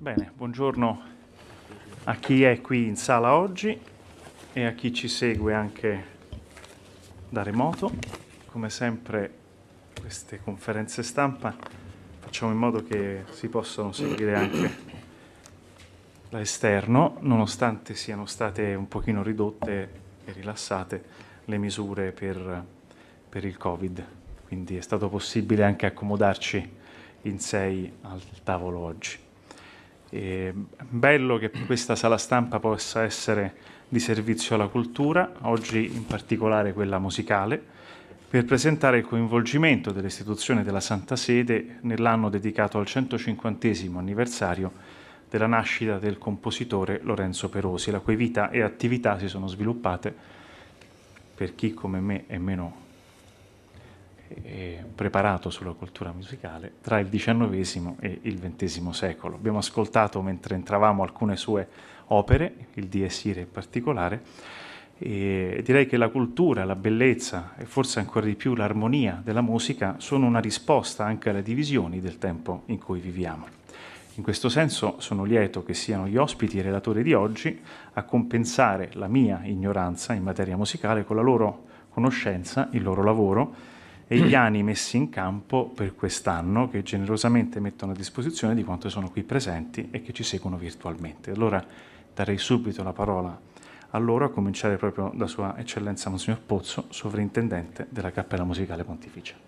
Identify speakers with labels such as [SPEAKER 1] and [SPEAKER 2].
[SPEAKER 1] Bene, buongiorno a chi è qui in sala oggi e a chi ci segue anche da remoto. Come sempre queste conferenze stampa facciamo in modo che si possano seguire anche da esterno, nonostante siano state un pochino ridotte e rilassate le misure per, per il Covid. Quindi è stato possibile anche accomodarci in sei al tavolo oggi. E bello che questa sala stampa possa essere di servizio alla cultura, oggi in particolare quella musicale, per presentare il coinvolgimento dell'istituzione della Santa Sede nell'anno dedicato al 150 anniversario della nascita del compositore Lorenzo Perosi, la cui vita e attività si sono sviluppate per chi come me è meno eh, preparato sulla cultura musicale tra il XIX e il XX secolo. Abbiamo ascoltato mentre entravamo alcune sue opere, il Dies Irae in particolare, e direi che la cultura, la bellezza e forse ancora di più l'armonia della musica sono una risposta anche alle divisioni del tempo in cui viviamo. In questo senso sono lieto che siano gli ospiti e relatori di oggi a compensare la mia ignoranza in materia musicale con la loro conoscenza, il loro lavoro e gli anni messi in campo per quest'anno che generosamente mettono a disposizione di quanto sono qui presenti e che ci seguono virtualmente. Allora darei subito la parola a loro, a cominciare proprio da Sua Eccellenza Monsignor Pozzo, sovrintendente della Cappella Musicale Pontificia.